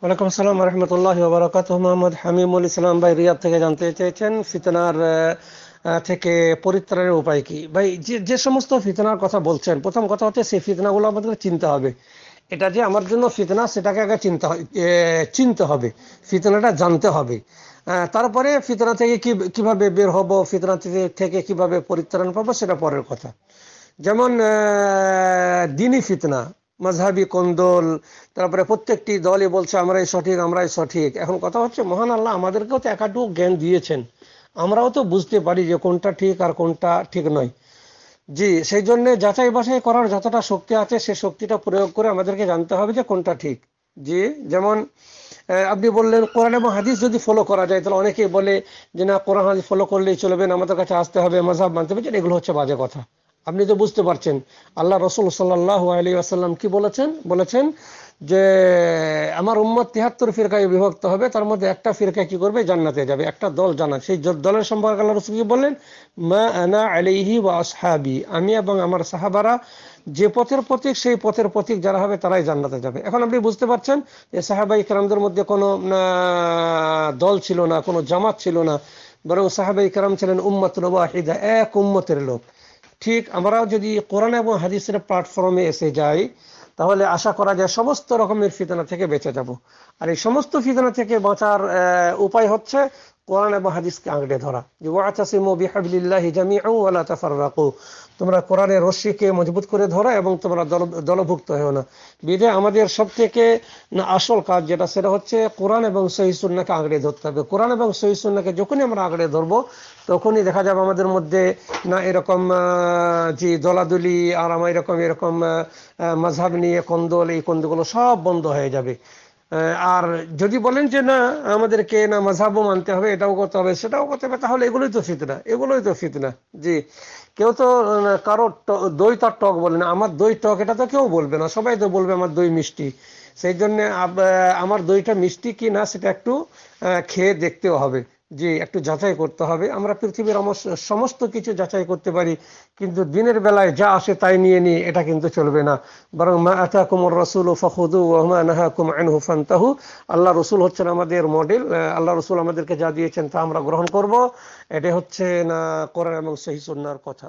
ওয়ালাইকুম আসসালাম রহমতুল্লাহ মোহাম্মদ হামিমুল ইসলাম ভাই রিয়াদ থেকে জানতে চেয়েছেন ফিতনার থেকে পরিত্রাণের উপায় কি ভাই যে সমস্ত ফিতনার কথা বলছেন প্রথম কথা হচ্ছে সেই ফিতনাগুলো চিনতে হবে এটা যে আমার জন্য ফিতনা সেটাকে আগে চিনতে চিনতে হবে ফিতনাটা জানতে হবে তারপরে ফিতনা থেকে কি কিভাবে বের হব ফিতনা থেকে কিভাবে পরিত্রাণ পাবো সেটা পরের কথা যেমন দিনই ফিতনা মাঝহাবি কোন্দল তারপরে প্রত্যেকটি দলই বলছে আমরাই সঠিক আমরাই সঠিক এখন কথা হচ্ছে মহান আল্লাহ আমাদেরকেও তো একাটু জ্ঞান দিয়েছেন আমরাও তো বুঝতে পারি যে কোনটা ঠিক আর কোনটা ঠিক নয় জি সেই জন্য যাচাই বাছাই করার যতটা শক্তি আছে সে শক্তিটা প্রয়োগ করে আমাদেরকে জানতে হবে যে কোনটা ঠিক জি যেমন আপনি বললেন কোরআন এবং হাদিস যদি ফলো করা যায় তাহলে অনেকেই বলে যে না কোরআন হাদিস ফলো করলেই চলবে না আমাদের কাছে আসতে হবে মাঝাব মানতে হবে এগুলো হচ্ছে বাজে কথা আপনি তো বুঝতে পারছেন আল্লাহ রসুল সাল্লাহ আলী আসাল্লাম কি বলেছেন বলেছেন যে আমার উম্মত তিয়াত্তর ফিরকায় বিভক্ত হবে তার মধ্যে একটা ফিরকা কি করবে জান্নাতে যাবে একটা দল জানা সেই দলের সম্পর্কে আল্লাহ রসুল কি বললেন মা আনা আলিহি বা সাহাবি আমি এবং আমার সাহাবারা যে পথের প্রতীক সেই পথের প্রতীক যারা হবে তারাই জান্নাতে যাবে এখন আপনি বুঝতে পারছেন যে সাহাবাই কেরামদের মধ্যে কোনো দল ছিল না কোনো জামাত ছিল না বরং সাহাবাই কেরাম ছিলেন উম্মত নবাহিদা এক উম্মতের লোক ঠিক আমরা যদি কোরআন এবং হাদিসের প্ল্যাটফর্মে এসে যাই তাহলে আশা করা যায় সমস্ত রকমের ফিতনা থেকে বেঁচে যাব আর এই সমস্ত ফিতনা থেকে বাঁচার উপায় হচ্ছে কোরআন এবং হাদিসকে আঁকড়ে ধরা যে ওয়াতাসিমু বিহাবিল্লাহি ওয়া লা তাফাররাকু তোমরা কোরআনের রশ্মিকে মজবুত করে ধরা এবং তোমরা দলভুক্ত হও না বিধে আমাদের সবথেকে আসল কাজ যেটা সেটা হচ্ছে কোরআন এবং সহি সহিসুন্নাকে আঁকড়ে ধরতে হবে কোরআন এবং সহি সহিসুন্নাকে যখনই আমরা আঁকড়ে ধরব তখনই দেখা যাবে আমাদের মধ্যে না এরকম যে দলাদুলি আর আমার এরকম এরকম মাঝহাব নিয়ে কন্দল এই কন্দগুলো সব বন্ধ হয়ে যাবে আর যদি বলেন যে না আমাদেরকে না মাঝাবও মানতে হবে এটাও করতে হবে সেটাও করতে হবে তাহলে এগুলোই তো ফিতনা এগুলোই তো ফিতনা জি কেউ তো কারোর দই তার টক বলে না আমার দই টক এটা তো কেউ বলবে না সবাই তো বলবে আমার দই মিষ্টি সেই জন্যে আমার দইটা মিষ্টি কি না সেটা একটু খেয়ে দেখতেও হবে যে একটু যাচাই করতে হবে আমরা পৃথিবীর সমস্ত কিছু যাচাই করতে পারি কিন্তু দিনের বেলায় যা আসে তাই নিয়ে নিয়ে এটা কিন্তু চলবে না বরং মা আতা কুমর রসুল ফখুদু ওহমা নাহা কুম আইন আল্লাহ রসুল হচ্ছেন আমাদের মডেল আল্লাহ রসুল আমাদেরকে যা দিয়েছেন তা আমরা গ্রহণ করব এটা হচ্ছে না কোরআন এবং সেই সন্ন্যার কথা